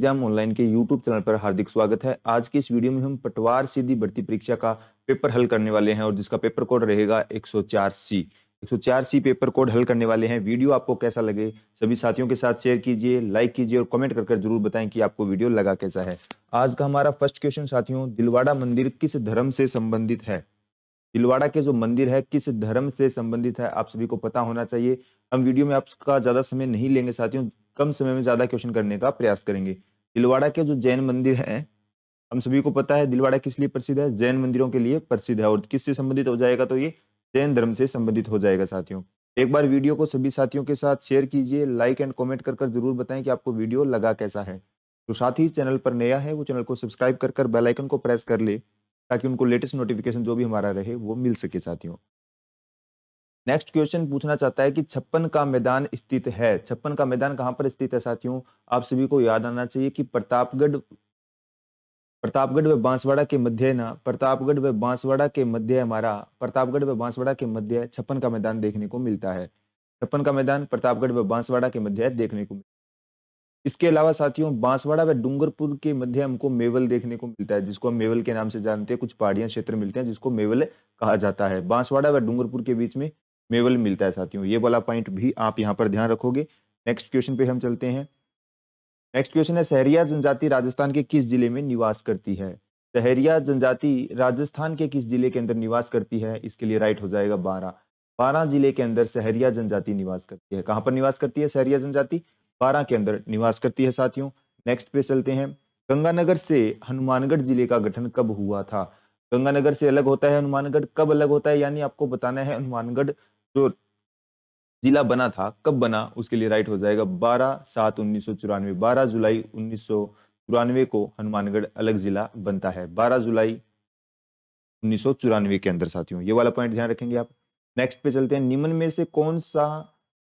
exam online के YouTube channel पर हार्दिक स्वागत है आज की इस वीडियो में हम पटवार सीधी भर्ती परीक्षा का पेपर हल करने वाले हैं और जिसका पेपर कोड रहेगा 104 सी 104 सी पेपर कोड हल करने वाले हैं वीडियो आपको कैसा लगे सभी साथियों के साथ शेयर कीजिए लाइक कीजिए और कमेंट कर जरूर बताएं कि आपको वीडियो लगा कैसा है आज का हमारा फर्स्ट क्वेश्चन साथियों दिलवाड़ा मंदिर किस धर्म से संबंधित है दिलवाड़ा के जो मंदिर है किस धर्म से संबंधित है आप सभी को पता होना चाहिए हम वीडियो में आपका ज्यादा समय नहीं लेंगे साथियों कम समय में ज्यादा क्वेश्चन करने का प्रयास करेंगे दिलवाड़ा के जो जैन मंदिर है हम सभी को पता है दिलवाड़ा किस लिए प्रसिद्ध है जैन मंदिरों के लिए प्रसिद्ध है और किससे संबंधित हो जाएगा तो ये जैन धर्म से संबंधित हो जाएगा साथियों एक बार वीडियो को सभी साथियों के साथ शेयर कीजिए लाइक एंड कॉमेंट कर जरूर बताएं कि आपको वीडियो लगा कैसा है तो साथ ही चैनल पर नया है वो चैनल को सब्सक्राइब कर बेलाइकन को प्रेस कर ले ताकि उनको लेटेस्ट नोटिफिकेशन जो भी हमारा रहे वो मिल सके साथियों नेक्स्ट क्वेश्चन पूछना चाहता है कि छप्पन का मैदान स्थित है छप्पन का मैदान कहाँ पर स्थित है साथियों आप सभी को याद आना चाहिए कि प्रतापगढ़ प्रतापगढ़ व बांसवाड़ा के मध्य ना प्रतापगढ़ व बांसवाड़ा के मध्य हमारा प्रतापगढ़ व बांसवाड़ा के मध्य छप्पन का मैदान देखने को मिलता है छप्पन का मैदान प्रतापगढ़ व बांसवाड़ा के मध्य देखने को मिलता है इसके अलावा साथियों बांसवाड़ा व डूंगरपुर के मध्य हमको मेवल देखने को मिलता है जिसको हम मेवल के नाम से जानते हैं कुछ पहाड़ियां क्षेत्र मिलते हैं जिसको मेवल कहा जाता है बांसवाड़ा व डूंगरपुर के बीच में मेवल मिलता है साथियों ये वाला पॉइंट भी आप यहाँ पर ध्यान रखोगे नेक्स्ट क्वेश्चन पे हम चलते हैं नेक्स्ट क्वेश्चन है सहरिया जनजाति राजस्थान के किस जिले में निवास करती है सहरिया जनजाति राजस्थान के किस जिले के अंदर निवास करती है इसके लिए राइट हो जाएगा बारह बारह जिले के अंदर सहरिया जनजाति निवास करती है कहाँ पर निवास करती है सहरिया जनजाति बारह के अंदर निवास करती है साथियों नेक्स्ट पे चलते हैं गंगानगर से हनुमानगढ़ जिले का गठन कब हुआ था गंगानगर से अलग होता है हनुमानगढ़ कब अलग होता है यानी आपको बताना है हनुमानगढ़ जो जिला बना था कब बना उसके लिए राइट हो जाएगा बारह सात उन्नीस सौ चौरानवे बारह जुलाई उन्नीस सौ चौरानवे को हनुमानगढ़ अलग जिला बनता है बारह जुलाई उन्नीस सौ चौरानवे के अंदर साथियों ये वाला पॉइंट ध्यान रखेंगे आप नेक्स्ट पे चलते हैं निम्न में से कौन सा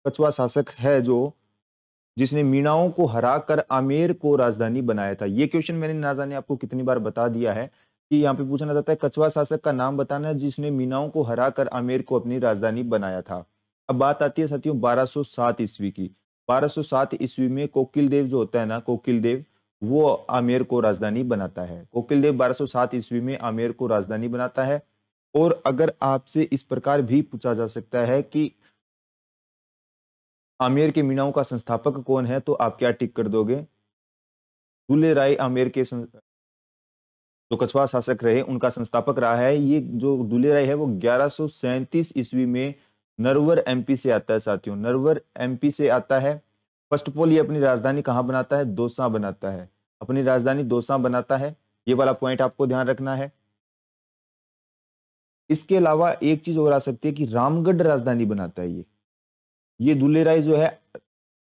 कछुआ शासक है जो जिसने मीणाओं को हराकर आमेर को राजधानी बनाया था ये क्वेश्चन मैंने ना जाने आपको कितनी बार बता दिया है कि यहाँ पे पूछना चाहता है कछुआ शासक का नाम बताना है जिसने मीनाओं को हरा कर आमेर को अपनी राजधानी बनाया था अब बात आती है साथियों 1207 ईस्वी की 1207 ईस्वी में कोकिल देव जो होता है ना कोकिल देव वो आमेर को राजधानी बनाता है कोकिल देव 1207 ईस्वी में आमेर को राजधानी बनाता है और अगर आपसे इस प्रकार भी पूछा जा सकता है कि आमेर के मीनाओं का संस्थापक कौन है तो आप क्या टिक कर दोगे दूल्हे राय आमेर के जो कछुआ शासक रहे उनका संस्थापक रहा है ये जो दुले राय है वो ग्यारह ईस्वी में नरवर एमपी से आता है साथियों नरवर एमपी से आता है फर्स्ट ऑफ ऑल ये अपनी राजधानी कहाँ बनाता है दोसा बनाता है अपनी राजधानी दोसा बनाता है ये वाला पॉइंट आपको ध्यान रखना है इसके अलावा एक चीज और आ सकती है कि रामगढ़ राजधानी बनाता है ये ये दुल्ले राय जो है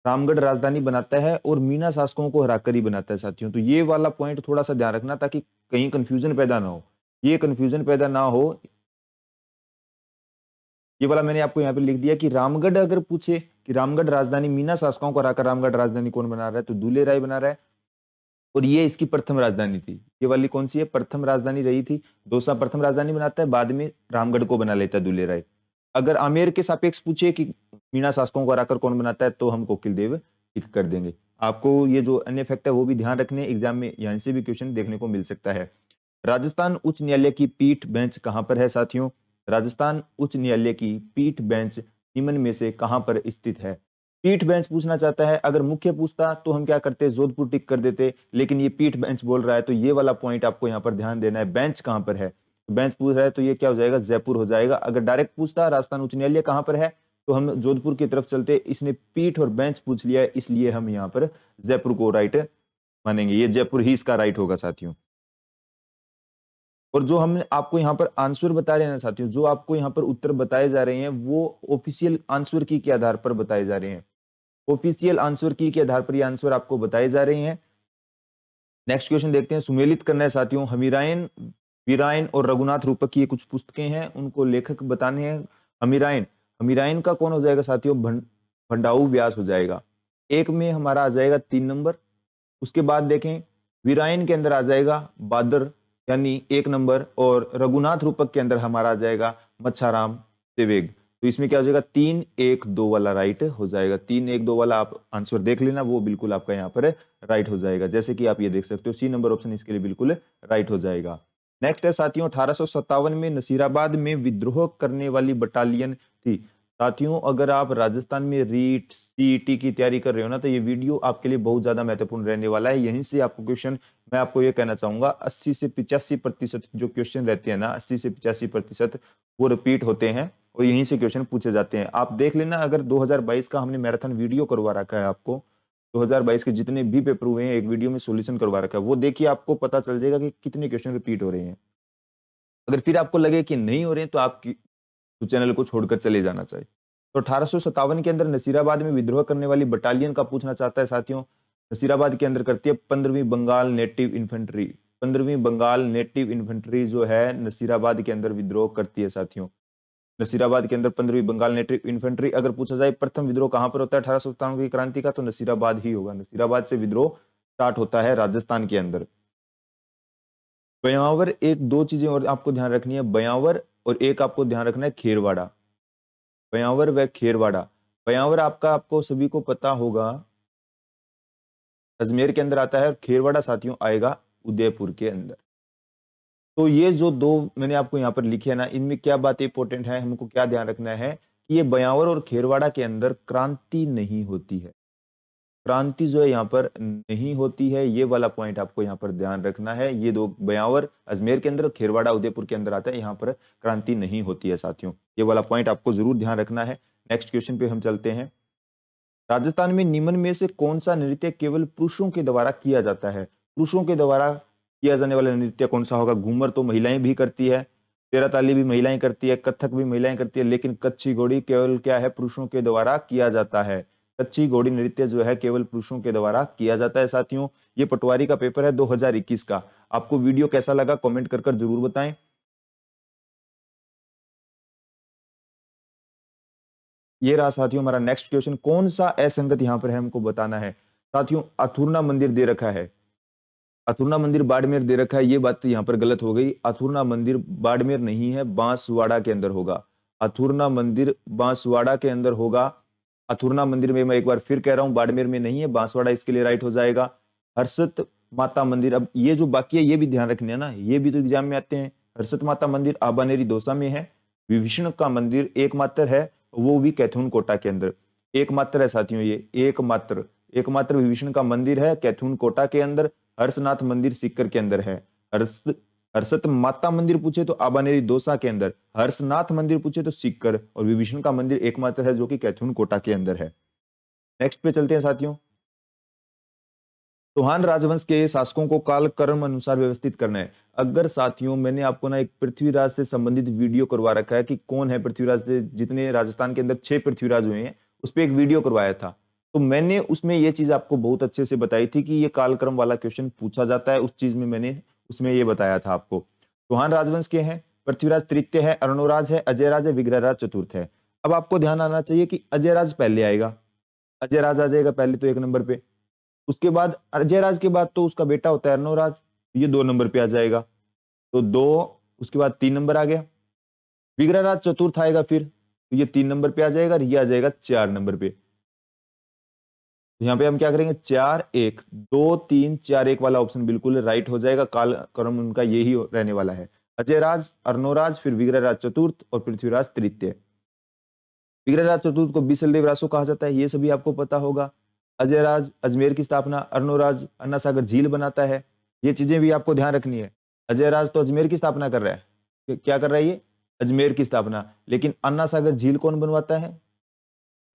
रामगढ़ राजधानी बनाता है और मीना शासकों को हराकर ही बनाता है साथियों तो ये वाला पॉइंट थोड़ा सा ध्यान रखना ताकि कहीं कन्फ्यूजन पैदा ना हो ये कन्फ्यूजन पैदा ना हो ये वाला मैंने आपको यहाँ पे लिख दिया कि रामगढ़ अगर पूछे कि रामगढ़ राजधानी मीना शासकों को हराकर रामगढ़ राजधानी कौन बना रहा है तो दूल्हे राय बना रहा है और ये इसकी प्रथम राजधानी थी ये वाली कौन सी है प्रथम राजधानी रही थी दोसा प्रथम राजधानी बनाता है बाद में रामगढ़ को बना लेता है दूल्हे राय अगर आमेर के सापेक्ष पूछे कि मीणा शासकों को हराकर कौन बनाता है तो हम कोकिल देव टिक कर देंगे आपको ये जो अन्य फैक्ट है वो भी ध्यान रखने एग्जाम में यहाँ से भी क्वेश्चन देखने को मिल सकता है राजस्थान उच्च न्यायालय की पीठ बेंच कहाँ पर है साथियों राजस्थान उच्च न्यायालय की पीठ बेंच निम्न में से कहाँ पर स्थित है पीठ बेंच पूछना चाहता है अगर मुख्य पूछता तो हम क्या करते जोधपुर टिक कर देते लेकिन ये पीठ बेंच बोल रहा है तो ये वाला पॉइंट आपको यहाँ पर ध्यान देना है बेंच कहाँ पर है बेंच तो पूछ रहा है तो ये क्या हो जाएगा जयपुर हो जाएगा अगर डायरेक्ट पूछता राजस्थान उच्च न्यायालय कहाँ पर है तो हम जोधपुर की तरफ चलते इसने पीठ और बेंच पूछ लिया है इसलिए हम यहाँ पर जयपुर को राइट मानेंगे ये जयपुर ही इसका राइट होगा साथियों और जो हम आपको यहाँ पर आंसर बता रहे हैं ना साथियों जो आपको यहाँ पर उत्तर बताए जा रहे हैं वो ऑफिशियल आंसर की के आधार पर बताए जा रहे हैं ऑफिशियल आंसर की के आधार पर ये आंसर आपको बताए जा रहे हैं नेक्स्ट क्वेश्चन देखते हैं सुमेलित करना है साथियों हमीरायन वीरायन और रघुनाथ रूपक की ये कुछ पुस्तकें हैं उनको लेखक बताने हैं हमीरायन अमीराइन का कौन हो जाएगा साथियों भंडाऊ व्यास हो जाएगा एक में हमारा आ जाएगा तीन नंबर उसके बाद देखें वीराइन के अंदर आ जाएगा बादर यानी एक नंबर और रघुनाथ रूपक के अंदर हमारा आ जाएगा मच्छाराम तिवेग तो इसमें क्या हो जाएगा तीन एक दो वाला राइट हो जाएगा तीन एक दो वाला आप आंसर देख लेना वो बिल्कुल आपका यहाँ पर राइट हो जाएगा जैसे कि आप ये देख सकते हो सी नंबर ऑप्शन इसके लिए बिल्कुल राइट हो जाएगा नेक्स्ट है साथियों अठारह में नसीराबाद में विद्रोह करने वाली बटालियन जी साथियों अगर आप राजस्थान में रीट सी की तैयारी कर रहे हो ना तो ये वीडियो आपके लिए बहुत ज्यादा महत्वपूर्ण रहने वाला है यहीं से आपको क्वेश्चन मैं आपको ये कहना चाहूंगा 80 से पिचासी प्रतिशत जो क्वेश्चन रहते हैं ना 80 से पिचासी प्रतिशत वो रिपीट होते हैं और यहीं से क्वेश्चन पूछे जाते हैं आप देख लेना अगर दो का हमने मैराथन वीडियो करवा रखा है आपको दो के जितने भी पेपर हुए हैं एक वीडियो में सोल्यूशन करवा रखा है वो देखिए आपको पता चल जाएगा कि कितने क्वेश्चन रिपीट हो रहे हैं अगर फिर आपको लगे कि नहीं हो रहे हैं तो आप तो चैनल को छोड़कर चले जाना चाहिए तो अठारह के अंदर नसीराबाद में विद्रोह करने वाली बटालियन का पूछना चाहता है साथियों नसीराबाद के अंदर करती है पंद्रहवीं बंगाल नेटिव इन्फेंट्री पंद्रहवीं बंगाल नेटिव इन्फेंट्री जो है नसीराबाद के अंदर विद्रोह करती है साथियों नसीराबाद के अंदर पंद्रहवीं बंगाल नेटिव इन्फेंट्री अगर पूछा जाए प्रथम विद्रोह कहाँ पर होता है अठारह की क्रांति का तो नसीराबाद ही होगा नसीराबाद से विद्रोह स्टार्ट होता है राजस्थान के अंदर बयावर एक दो चीजें और आपको ध्यान रखनी है बयावर और एक आपको ध्यान रखना है खेरवाड़ा पयावर व खेरवाड़ा पयावर आपका आपको सभी को पता होगा अजमेर के अंदर आता है और खेरवाड़ा साथियों आएगा उदयपुर के अंदर तो ये जो दो मैंने आपको यहाँ पर लिखे ना इनमें क्या बातें इंपॉर्टेंट है हमको क्या ध्यान रखना है कि ये बयावर और खेरवाड़ा के अंदर क्रांति नहीं होती है क्रांति जो है यहाँ पर नहीं होती है ये वाला पॉइंट आपको यहाँ पर ध्यान रखना है ये दो बयावर अजमेर के अंदर खेरवाड़ा उदयपुर के अंदर आता है यहाँ पर क्रांति नहीं होती है साथियों ये वाला पॉइंट आपको जरूर ध्यान रखना है नेक्स्ट क्वेश्चन पे हम चलते हैं राजस्थान में निमन में से कौन सा नृत्य केवल पुरुषों के द्वारा किया जाता है पुरुषों के द्वारा किया जाने वाला नृत्य कौन सा होगा घूमर तो महिलाएं भी करती है तेरा ताली भी महिलाएं करती है कथक भी महिलाएं करती है लेकिन कच्छी घोड़ी केवल क्या है पुरुषों के द्वारा किया जाता है कच्ची घोड़ी नृत्य जो है केवल पुरुषों के द्वारा किया जाता है साथियों ये पटवारी का पेपर है 2021 का आपको वीडियो कैसा लगा कमेंट कर जरूर बताएं ये रहा साथियों हमारा नेक्स्ट क्वेश्चन कौन सा असंगत यहाँ पर है हमको बताना है साथियों अथुरना मंदिर दे रखा है अथुरना मंदिर बाड़मेर दे रखा है ये बात यहाँ पर गलत हो गई अथुरना मंदिर बाड़मेर नहीं है बांसवाड़ा के अंदर होगा अथुरना मंदिर बांसवाड़ा के अंदर होगा अथुरना मंदिर में मैं एक बार फिर कह रहा हूँ बाड़मेर में नहीं है बांसवाड़ा इसके लिए राइट हो जाएगा हर्षत माता मंदिर अब ये जो बाकी है ये भी ध्यान रखने है ना ये भी तो एग्जाम में आते हैं हर्षत माता मंदिर आबानेरी दोसा में है विभीषण का मंदिर एकमात्र है वो भी कैथून कोटा के अंदर एकमात्र है साथियों ये एकमात्र एकमात्र विभीषण का मंदिर है कैथून कोटा के अंदर हर्षनाथ मंदिर सिक्कर के अंदर है हर्ष हर्षत माता मंदिर पूछे तो आबानेरी दोसा के अंदर हर्षनाथ मंदिर पूछे तो सीकर और विभीषण का मंदिर एकमात्र है जो कि कैथून कोटा के अंदर है नेक्स्ट पे चलते हैं साथियों तोहान राजवंश के शासकों को काल कर्म अनुसार व्यवस्थित करना है अगर साथियों मैंने आपको ना एक पृथ्वीराज से संबंधित वीडियो करवा रखा है कि कौन है पृथ्वीराज जितने राजस्थान के अंदर छह पृथ्वीराज हुए हैं उस पर एक वीडियो करवाया था तो मैंने उसमें यह चीज आपको बहुत अच्छे से बताई थी कि ये कालक्रम वाला क्वेश्चन पूछा जाता है उस चीज में मैंने उसमें ये बताया था आपको चौहान राजवंश के हैं पृथ्वीराज तृतीय है अरुणोराज है अजयराज है विग्रहराज चतुर्थ है अब आपको ध्यान आना चाहिए कि अजयराज पहले आएगा अजयराज आ जाएगा पहले तो एक नंबर पे उसके बाद अजयराज के बाद तो उसका बेटा होता है अरुणोराज ये दो नंबर पे आ जाएगा तो दो उसके बाद तीन नंबर आ गया विग्रहराज चतुर्थ आएगा फिर तो ये तीन नंबर पे आ जाएगा ये आ जाएगा चार नंबर पे तो यहाँ पे हम क्या करेंगे चार एक दो तीन चार एक वाला ऑप्शन बिल्कुल राइट हो जाएगा काल क्रम उनका यही रहने वाला है अजय राज अर्णोराज फिर विग्रहराज चतुर्थ और पृथ्वीराज तृतीय विग्रहराज चतुर्थ को बिसलदेव रासो कहा जाता है ये सभी आपको पता होगा अजय राज अजमेर की स्थापना अर्णोराज अन्ना सागर झील बनाता है ये चीजें भी आपको ध्यान रखनी है अजय राज तो अजमेर की स्थापना कर रहा है क्या कर रहा है ये अजमेर की स्थापना लेकिन अन्ना सागर झील कौन बनवाता है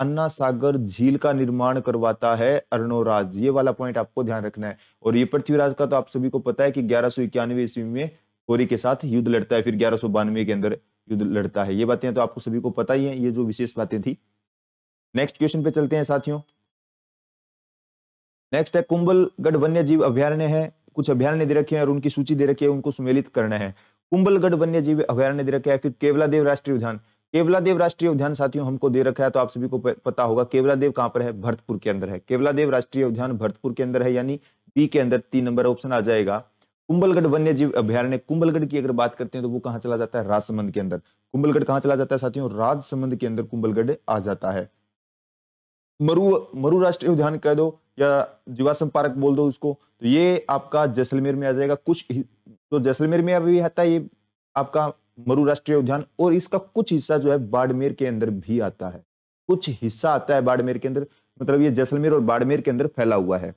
अन्ना सागर झील का निर्माण करवाता है अर्णोराज ये वाला पॉइंट आपको ध्यान रखना है और ये पृथ्वीराज का तो आप सभी को पता है कि ग्यारह इक्यानवे ईस्वी में कोरी के साथ युद्ध लड़ता है फिर ग्यारह सौ बानवे के अंदर युद्ध लड़ता है ये बातें तो आपको सभी को पता ही है ये जो विशेष बातें थी नेक्स्ट क्वेश्चन पे चलते हैं साथियों नेक्स्ट है कुंबलगढ़ वन्य जीव अभ्यारण्य है कुछ अभ्यारण्य दे रखे हैं और उनकी सूची दे रखी है उनको सुमेलित करना है कुंबलगढ़ वन्य जीव अभ्यारण्य दे रखे हैं फिर केवलादेव राष्ट्रीय उद्यान केवलादेव राष्ट्रीय उद्यान साथियों हमको दे रखा है तो आप सभी को पता होगा केवलादेव कहां पर है भरतपुर के अंदर है केवलादेव राष्ट्रीय उद्यान भरतपुर के अंदर है यानी बी के अंदर तीन नंबर ऑप्शन आ जाएगा कुंभलगढ़ वन्य जीव अभ्यारण्य कुंभलगढ़ की अगर बात करते हैं तो वो कहाँ चला जाता है राजसमंद के अंदर कुंभलगढ़ कहाँ चला जाता है साथियों राजसमंद के अंदर कुंभलगढ़ आ जाता है मरु मरु राष्ट्रीय उद्यान कह दो या जीवाश्म पार्क बोल दो उसको तो ये आपका जैसलमेर में आ जाएगा कुछ तो जैसलमेर में अभी आता है ये आपका मरु राष्ट्रीय उद्यान और इसका कुछ हिस्सा जो है बाड़मेर के अंदर भी आता है कुछ हिस्सा आता है बाड़मेर के अंदर मतलब ये जैसलमेर और बाड़मेर के अंदर फैला हुआ है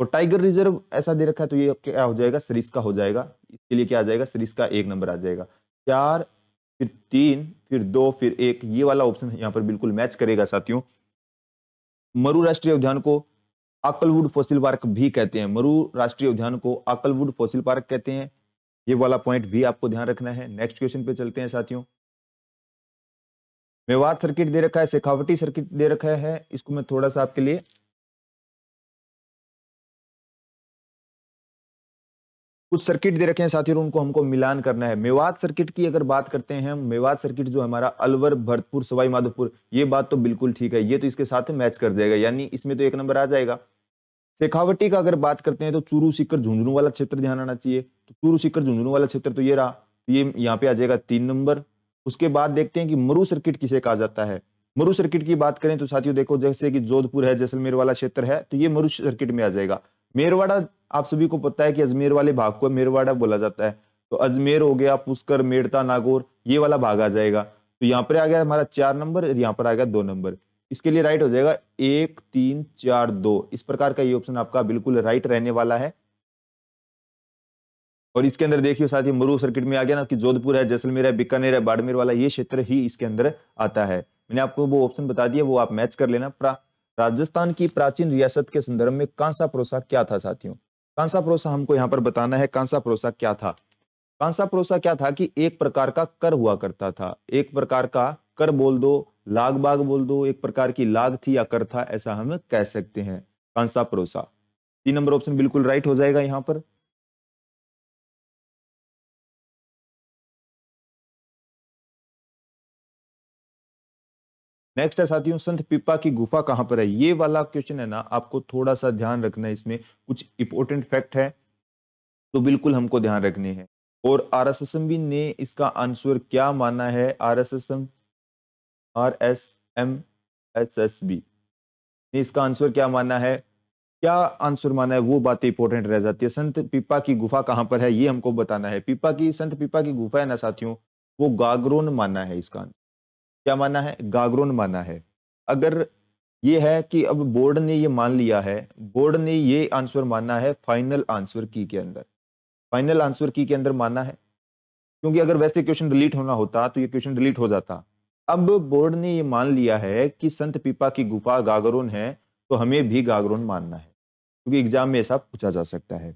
और टाइगर रिजर्व ऐसा दे रखा है तो ये क्या हो जाएगा सरिस का हो जाएगा इसके लिए क्या आ जाएगा सरिस का एक नंबर आ जाएगा चार फिर तीन फिर दो फिर एक ये वाला ऑप्शन यहाँ पर बिल्कुल मैच करेगा साथियों मरु राष्ट्रीय उद्यान को आकलवुड फॉसिल पार्क भी कहते हैं मरु राष्ट्रीय उद्यान को आकलवुड फॉसिल पार्क कहते हैं ये वाला पॉइंट भी आपको ध्यान रखना है नेक्स्ट क्वेश्चन पे चलते हैं साथियों मेवात सर्किट दे रखा है सिखावटी सर्किट दे रखा है इसको मैं थोड़ा सा आपके लिए कुछ सर्किट दे रखे हैं साथियों उनको हमको मिलान करना है मेवात सर्किट की अगर बात करते हैं मेवात सर्किट जो हमारा अलवर भरतपुर सवाई माधोपुर ये बात तो बिल्कुल ठीक है ये तो इसके साथ मैच कर जाएगा यानी इसमें तो एक नंबर आ जाएगा शेखावटी का अगर बात करते हैं तो चूरू सीकर झुंझुनू वाला क्षेत्र ध्यान आना चाहिए तो चूरू सीकर झुंझुनू वाला क्षेत्र तो ये रहा तो ये यहाँ पे आ जाएगा तीन नंबर उसके बाद देखते हैं कि मरु सर्किट किसे कहा जाता है मरु सर्किट की बात करें तो साथियों देखो जैसे कि जोधपुर है जैसलमेर वाला क्षेत्र है तो ये मरु सर्किट में आ जाएगा मेरवाड़ा आप सभी को पता है कि अजमेर वाले भाग को मेरवाड़ा बोला जाता है तो अजमेर हो गया पुष्कर मेड़ता नागौर ये वाला भाग आ जाएगा तो यहाँ पर आ गया हमारा चार नंबर यहाँ पर आ गया दो नंबर इसके लिए राइट हो जाएगा एक तीन चार दो इस प्रकार का ये ऑप्शन आपका बिल्कुल राइट रहने वाला है और इसके अंदर देखिए साथ ही मरु सर्किट में आ गया ना कि जोधपुर है जैसलमेर है बीकानेर है बाड़मेर वाला ये क्षेत्र ही इसके अंदर आता है मैंने आपको वो ऑप्शन बता दिया वो आप मैच कर लेना राजस्थान की प्राचीन रियासत के संदर्भ में कांसा प्रोसा क्या था साथियों कांसा प्रोसा हमको यहाँ पर बताना है कांसा प्रोसा क्या था कांसा प्रोसा क्या था कि एक प्रकार का कर हुआ करता था एक प्रकार का कर बोल दो लाग बाग बोल दो एक प्रकार की लाग थी या कर था ऐसा हम कह सकते हैं कांसा परोसा तीन नंबर ऑप्शन बिल्कुल राइट हो जाएगा यहां पर नेक्स्ट है साथियों संत पिपा की गुफा कहां पर है ये वाला क्वेश्चन है ना आपको थोड़ा सा ध्यान रखना है इसमें कुछ इंपोर्टेंट फैक्ट है तो बिल्कुल हमको ध्यान रखने हैं और आर ने इसका आंसर क्या माना है R R S M S S B इसका आंसर क्या मानना है क्या आंसर माना है वो बातें इंपॉर्टेंट रह जाती है संत पीपा की गुफा कहाँ पर है ये हमको बताना है पीपा की संत पीपा की गुफा है ना साथियों वो गागरोन माना है इसका क्या माना है गागरोन माना है अगर ये है कि अब बोर्ड ने ये मान लिया है बोर्ड ने ये आंसर माना है फाइनल आंसर की के अंदर फाइनल आंसर की के अंदर माना है क्योंकि अगर वैसे क्वेश्चन डिलीट होना होता तो ये क्वेश्चन डिलीट हो जाता अब बोर्ड ने ये मान लिया है कि संत पीपा की गुफा गागरोन है तो हमें भी गागरोन मानना है क्योंकि तो एग्जाम में ऐसा पूछा जा सकता है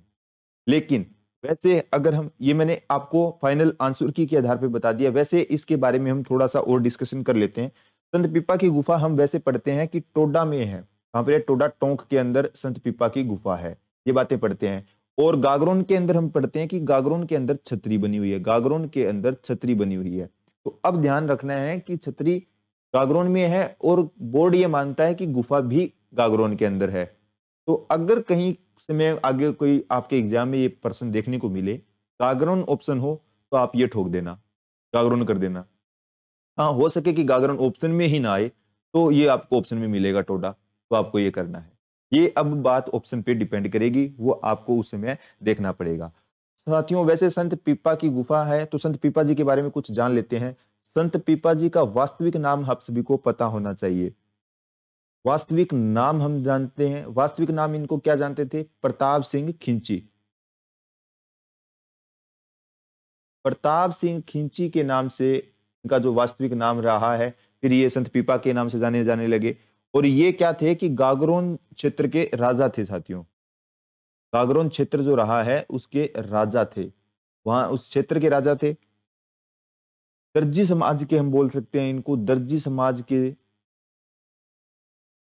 लेकिन वैसे अगर हम ये मैंने आपको फाइनल आंसर की के आधार पर बता दिया वैसे इसके बारे में हम थोड़ा सा और डिस्कशन कर लेते हैं संत पीपा की गुफा हम वैसे पढ़ते हैं कि टोडा में है वहां पर टोडा टोंक के अंदर संत पीपा की गुफा है ये बातें पढ़ते हैं और गागरोन के अंदर हम पढ़ते हैं कि गागरोन के अंदर छतरी बनी हुई है गागरोन के अंदर छतरी बनी हुई है तो अब ध्यान रखना है कि छतरी गागरोन में है और बोर्ड ये मानता है कि गुफा भी गागरोन के अंदर है तो अगर कहीं समय आगे कोई आपके एग्जाम में ये पर्सन देखने को मिले गागरोन ऑप्शन हो तो आप ये ठोक देना गागरोन कर देना हाँ हो सके कि गागरोन ऑप्शन में ही ना आए तो ये आपको ऑप्शन में मिलेगा टोडा तो आपको ये करना है ये अब बात ऑप्शन पे डिपेंड करेगी वो आपको उस समय देखना पड़ेगा साथियों वैसे संत पीपा की गुफा है तो संत पीपा जी के बारे में कुछ जान लेते हैं संत पीपा जी का वास्तविक नाम आप सभी को पता होना चाहिए वास्तविक नाम हम जानते हैं वास्तविक नाम इनको क्या जानते थे प्रताप सिंह खिंची प्रताप सिंह खिंची के नाम से इनका जो वास्तविक नाम रहा है फिर ये संत पीपा के नाम से जाने जाने लगे और ये क्या थे कि गागरोन क्षेत्र के राजा थे साथियों कागरोन क्षेत्र जो रहा है उसके राजा थे वहां उस क्षेत्र के राजा थे दर्जी समाज के हम बोल सकते हैं इनको दर्जी समाज के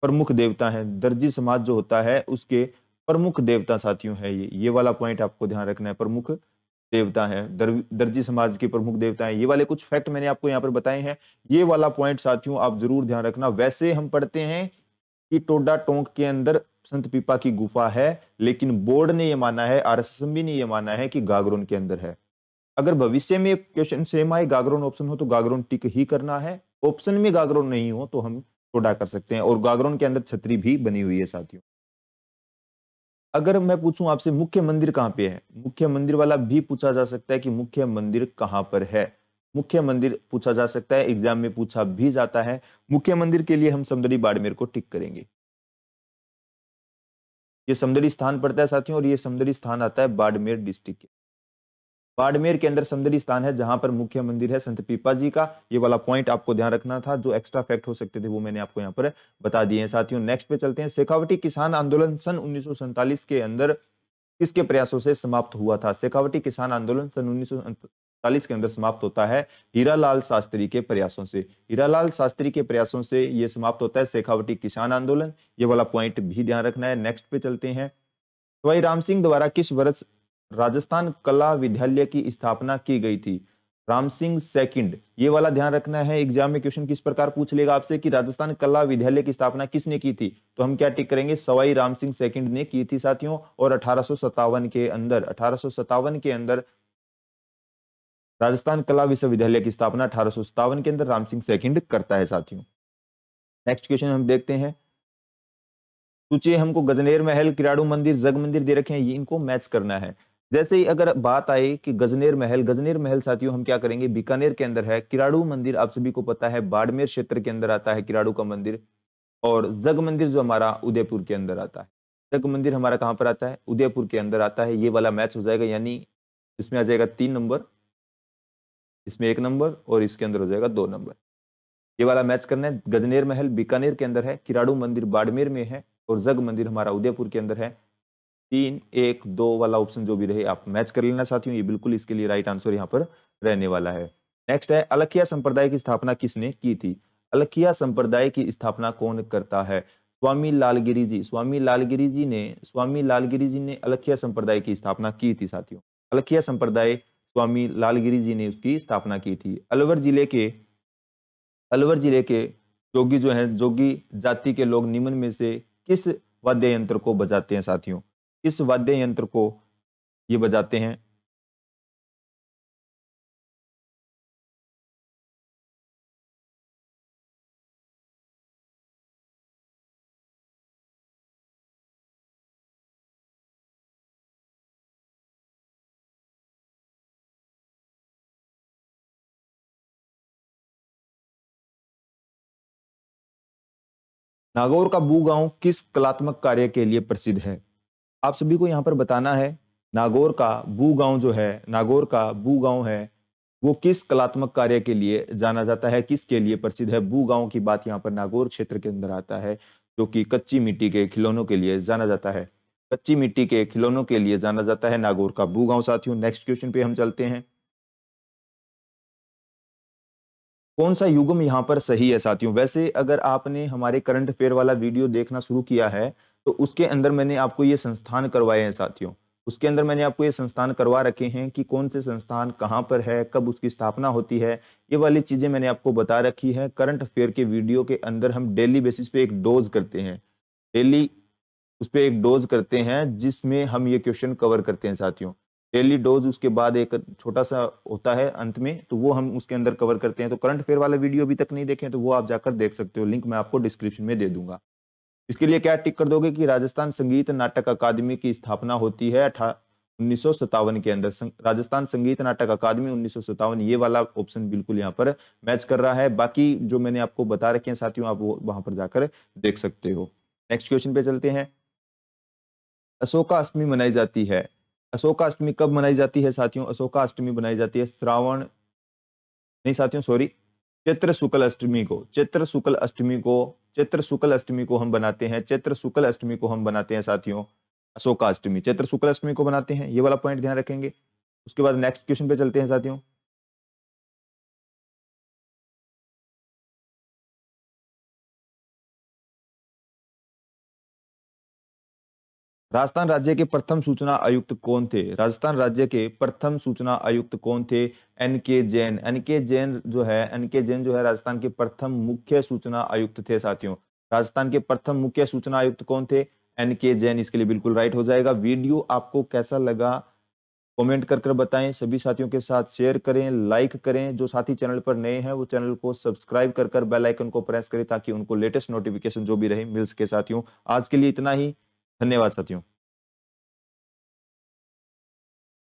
प्रमुख देवता हैं दर्जी समाज जो होता है उसके प्रमुख देवता साथियों है ये ये वाला पॉइंट आपको ध्यान रखना है प्रमुख देवता है दर, दर्जी समाज के प्रमुख देवता है ये वाले कुछ फैक्ट मैंने आपको यहाँ पर बताए हैं ये वाला पॉइंट साथियों आप जरूर ध्यान रखना वैसे हम पढ़ते हैं कि टोडा टोंक के अंदर संत पीपा की गुफा है लेकिन बोर्ड ने यह माना है आरएसएस ने यह माना है कि गागरोन के अंदर है अगर भविष्य में क्वेश्चन सेम आए गागरोन ऑप्शन हो तो गागरोन टिक ही करना है ऑप्शन में गागरोन नहीं हो तो हम छोटा कर सकते हैं और गागरोन के अंदर छतरी भी बनी हुई है साथियों अगर मैं पूछूं आपसे मुख्य मंदिर कहाँ पे है मुख्य मंदिर वाला भी पूछा जा सकता है कि मुख्य मंदिर कहाँ पर है मुख्य मंदिर पूछा जा सकता है एग्जाम में पूछा भी जाता है मुख्य मंदिर के लिए हम समदड़ी बाड़मेर को टिक करेंगे ये समुद्री स्थान पड़ता है साथियों और ये समुद्री स्थान आता है बाड़मेर डिस्ट्रिक्ट के बाड़मेर के अंदर समुद्री स्थान है जहां पर मुख्य मंदिर है संत पीपा जी का ये वाला पॉइंट आपको ध्यान रखना था जो एक्स्ट्रा फैक्ट हो सकते थे वो मैंने आपको यहाँ पर बता दिए हैं साथियों नेक्स्ट पे चलते हैं शेखावटी किसान आंदोलन सन उन्नीस के अंदर किसके प्रयासों से समाप्त हुआ था शेखावटी किसान आंदोलन सन उन्नीस 1940 के अंदर समाप्त होता है हीरालाल शास्त्री के प्रयासों से हीरालाल शास्त्री के प्रयासों से ये समाप्त होता है शेखावटी किसान आंदोलन ये वाला पॉइंट भी ध्यान रखना है नेक्स्ट पे चलते हैं तो वही राम सिंह द्वारा किस वर्ष राजस्थान कला विद्यालय की स्थापना की गई थी राम सिंह सेकंड ये वाला ध्यान रखना है एग्जाम में क्वेश्चन किस प्रकार पूछ लेगा आपसे कि राजस्थान कला विद्यालय की स्थापना किसने की थी तो हम क्या टिक करेंगे सवाई राम सिंह सेकंड ने की थी साथियों और अठारह के अंदर अठारह के अंदर राजस्थान कला विश्वविद्यालय की स्थापना अठारह के अंदर राम सिंह सेकंड करता है साथियों नेक्स्ट क्वेश्चन हम देखते हैं सूची हमको गजनेर महल किराड़ू मंदिर जग मंदिर दे रखे हैं इनको मैच करना है जैसे ही अगर बात आई कि गजनेर महल गजनेर महल साथियों हम क्या करेंगे बीकानेर के अंदर है किराड़ू मंदिर आप सभी को पता है बाड़मेर क्षेत्र के अंदर आता है किराड़ू का मंदिर और जग मंदिर जो हमारा उदयपुर के अंदर आता है जग मंदिर हमारा कहाँ पर आता है उदयपुर के अंदर आता है ये वाला मैच हो जाएगा यानी इसमें आ जाएगा तीन नंबर इसमें एक नंबर और इसके अंदर हो जाएगा दो नंबर ये वाला मैच करना है गजनेर महल बीकानेर के अंदर है किराड़ू मंदिर बाड़मेर में है और जग मंदिर हमारा उदयपुर के अंदर है तीन एक दो वाला ऑप्शन जो भी रहे आप मैच कर लेना साथियों ये बिल्कुल इसके लिए राइट आंसर यहाँ पर रहने वाला है नेक्स्ट है अलखिया संप्रदाय की स्थापना किसने की थी अलखिया संप्रदाय की स्थापना कौन करता है स्वामी लालगिरी जी स्वामी लालगिरी जी ने स्वामी लालगिरी जी ने अलखिया संप्रदाय की स्थापना की थी साथियों अलखिया संप्रदाय स्वामी लालगिरी जी ने उसकी स्थापना की थी अलवर जिले के अलवर जिले के जोगी जो हैं जोगी जाति के लोग निम्न में से किस वाद्य यंत्र को बजाते हैं साथियों किस वाद्य यंत्र को ये बजाते हैं नागौर का बू गांव किस कलात्मक कार्य के लिए प्रसिद्ध है आप सभी को यहाँ पर बताना है नागौर का बू गांव जो है नागौर का बू गांव है वो किस कलात्मक कार्य के लिए जाना जाता है किसके लिए प्रसिद्ध है बू गांव की बात यहाँ पर नागौर क्षेत्र के अंदर आता है जो कि कच्ची मिट्टी के खिलौनों के लिए जाना जाता है कच्ची मिट्टी के खिलौनों के लिए जाना जाता है नागौर का बू गांव साथियों नेक्स्ट क्वेश्चन पे हम चलते हैं कौन सा युगम यहाँ पर सही है साथियों वैसे अगर आपने हमारे करंट अफेयर वाला वीडियो देखना शुरू किया है तो उसके अंदर मैंने आपको ये संस्थान करवाए हैं साथियों उसके अंदर मैंने आपको ये संस्थान करवा रखे हैं कि कौन से संस्थान कहाँ पर है कब उसकी स्थापना होती है ये वाली चीज़ें मैंने आपको बता रखी है करंट अफेयर के वीडियो के अंदर हम डेली बेसिस पे एक डोज करते हैं डेली उस पर एक डोज करते हैं जिसमें हम ये क्वेश्चन कवर करते हैं साथियों डेली डोज उसके बाद एक छोटा सा होता है अंत में तो वो हम उसके अंदर कवर करते हैं तो करंट अफेयर वाला वीडियो अभी तक नहीं देखे तो वो आप जाकर देख सकते हो लिंक मैं आपको डिस्क्रिप्शन में दे दूंगा इसके लिए क्या टिक कर दोगे कि राजस्थान संगीत नाटक अकादमी की स्थापना होती है अठा उन्नीस के अंदर संग, राजस्थान संगीत नाटक अकादमी उन्नीस ये वाला ऑप्शन बिल्कुल यहाँ पर मैच कर रहा है बाकी जो मैंने आपको बता रखे हैं साथियों आप वो वहां पर जाकर देख सकते हो नेक्स्ट क्वेश्चन पे चलते हैं अशोका अष्टमी मनाई जाती है अशोका अष्टमी कब मनाई जाती है साथियों अशोका अष्टमी मनाई जाती है श्रावण नहीं साथियों सॉरी चैत्र शुक्ल अष्टमी को चैत्र शुक्ल अष्टमी को चैत्र शुक्ल अष्टमी को हम बनाते हैं चैत्र शुक्ल अष्टमी को हम बनाते हैं साथियों अशोका अष्टमी चैत्र शुक्ल अष्टमी को बनाते हैं ये वाला पॉइंट ध्यान रखेंगे उसके बाद नेक्स्ट क्वेश्चन पे चलते हैं साथियों राजस्थान राज्य के प्रथम सूचना आयुक्त कौन थे राजस्थान राज्य के प्रथम सूचना आयुक्त कौन थे एन के जैन एन के जैन जो है एन के जैन जो है राजस्थान के प्रथम मुख्य सूचना आयुक्त थे साथियों राजस्थान के प्रथम मुख्य सूचना आयुक्त कौन थे एन के जैन इसके लिए बिल्कुल राइट हो जाएगा वीडियो आपको कैसा लगा कमेंट कर कर बताएं सभी साथियों के साथ शेयर करें लाइक करें जो साथी चैनल पर नए हैं वो चैनल को सब्सक्राइब कर कर बेल आइकन को प्रेस करें ताकि उनको लेटेस्ट नोटिफिकेशन जो भी रहे मिल सके साथियों आज के लिए इतना ही धन्यवाद साथियों